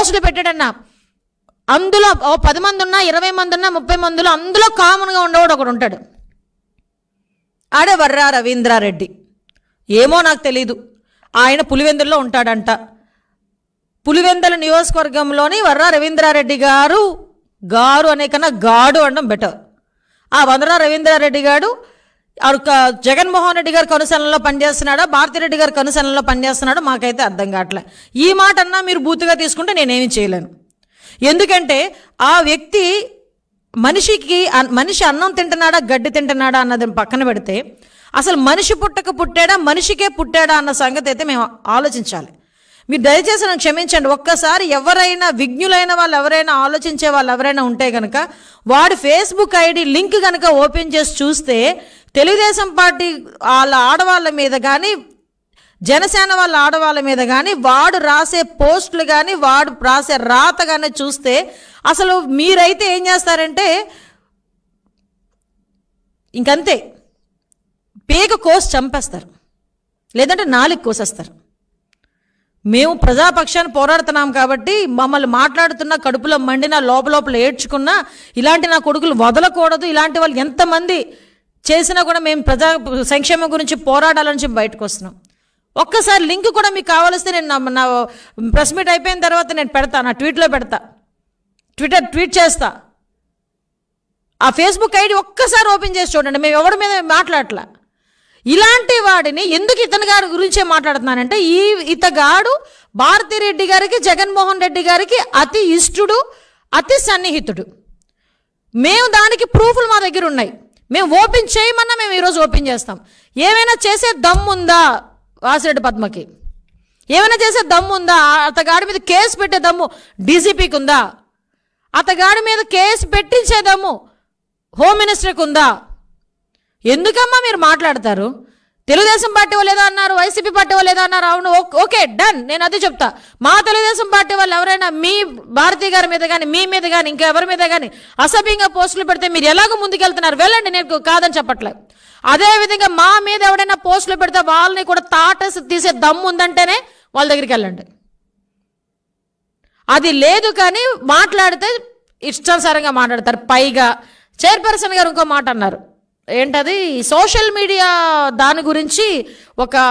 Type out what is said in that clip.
పోస్టులు పెట్టాడన్న అందులో ఓ పది మంది ఉన్నా ఇరవై మంది ఉన్నా ముప్పై మందిలో అందులో కామన్గా ఉండేవాడు ఒకడు ఉంటాడు ఆడే వర్రా రవీంద్రారెడ్డి ఏమో నాకు తెలీదు ఆయన పులివెందుల్లో ఉంటాడంట పులివెందుల నియోజకవర్గంలోని వర్రా రవీంద్రారెడ్డి గారు గారు అనే కన్నా గాడు అనడం బెటర్ ఆ వందరా రవీంద్రారెడ్డి గారు జగన్మోహన్ రెడ్డి గారి కనుసనలో పనిచేస్తున్నాడా భారతిరెడ్డి గారి కనుసనలో పనిచేస్తున్నాడు మాకైతే అర్థం కావట్లే ఈ మాట అన్నా మీరు బూతుగా తీసుకుంటే నేనేమి చేయలేను ఎందుకంటే ఆ వ్యక్తి మనిషికి మనిషి అన్నం తింటున్నాడా గడ్డి తింటున్నాడా అన్నది పక్కన పెడితే అసలు మనిషి పుట్టక పుట్టాడా మనిషికే పుట్టాడా అన్న సంగతి అయితే మేము ఆలోచించాలి మీరు దయచేసి నన్ను క్షమించండి ఒక్కసారి ఎవరైనా విజ్ఞులైన వాళ్ళు ఎవరైనా ఆలోచించే వాళ్ళు ఎవరైనా ఉంటే కనుక వాడు ఫేస్బుక్ ఐడి లింక్ కనుక ఓపెన్ చేసి చూస్తే తెలుగుదేశం పార్టీ వాళ్ళ ఆడవాళ్ళ మీద కానీ జనసేన వాళ్ళ ఆడవాళ్ళ మీద కానీ వాడు రాసే పోస్టులు కానీ వాడు రాసే రాత కానీ చూస్తే అసలు మీరైతే ఏం చేస్తారంటే ఇంకంతే పేగ కోసి చంపేస్తారు లేదంటే నాలుగు కోసేస్తారు మేము ప్రజాపక్షాన్ని పోరాడుతున్నాం కాబట్టి మమ్మల్ని మాట్లాడుతున్న కడుపులో మండిన లోపలోపల ఏడ్చుకున్నా ఇలాంటి నా కొడుకులు వదలకూడదు ఇలాంటి వాళ్ళు ఎంతమంది చేసినా కూడా మేము ప్రజా సంక్షేమం గురించి పోరాడాలని చెప్పి బయటకు వస్తున్నాం ఒక్కసారి లింక్ కూడా మీకు కావాల్సి నేను నా ప్రెస్ మీట్ అయిపోయిన తర్వాత నేను పెడతా నా ట్వీట్లో పెడతా ట్విట్టర్ ట్వీట్ చేస్తా ఆ ఫేస్బుక్ ఐడి ఒక్కసారి ఓపెన్ చేసి చూడండి మేము ఎవరి మీద మాట్లాడట్లా ఇలాంటి వాడిని ఎందుకు ఇతని గారి గురించే మాట్లాడుతున్నానంటే ఈ ఇతగాడు భారతిరెడ్డి గారికి జగన్మోహన్ రెడ్డి గారికి అతి ఇష్టడు అతి సన్నిహితుడు మేము దానికి ప్రూఫ్లు మా దగ్గర ఉన్నాయి మేము ఓపెన్ చేయమన్నా మేము ఈరోజు ఓపెన్ చేస్తాం ఏమైనా చేసే దమ్ ఉందా వాసిరెడ్డి పద్మకి ఏమైనా చేసే దమ్ ఉందా అతగాడి మీద కేసు పెట్టే దమ్ము డీజీపీకి ఉందా అతగాడి మీద కేసు పెట్టించే దమ్ము హోమ్ మినిస్టర్కి ఉందా ఎందుకమ్మా మీరు మాట్లాడతారు తెలుగుదేశం పార్టీ వాళ్ళు ఏదో అన్నారు వైసీపీ పార్టీ వాళ్ళు ఏదో అన్నారు అవును ఓకే డన్ నేను అది చెప్తా మా తెలుగుదేశం పార్టీ వాళ్ళు ఎవరైనా మీ భారతీయ గారి మీద కానీ మీ మీద కానీ ఇంకా ఎవరి మీద కానీ అసభ్యంగా పోస్టులు పెడితే మీరు ఎలాగో ముందుకెళ్తున్నారు వెళ్ళండి నేను కాదని చెప్పట్లేదు అదేవిధంగా మా మీద ఎవడైనా పోస్టులు పెడితే వాళ్ళని కూడా తాటస్ తీసే దమ్ము ఉందంటేనే వాళ్ళ దగ్గరికి వెళ్ళండి అది లేదు కానీ మాట్లాడితే ఇష్టానుసారంగా మాట్లాడతారు పైగా చైర్పర్సన్ గారు ఇంకో మాట అన్నారు ఏంటది సోషల్ మీడియా దాని గురించి ఒక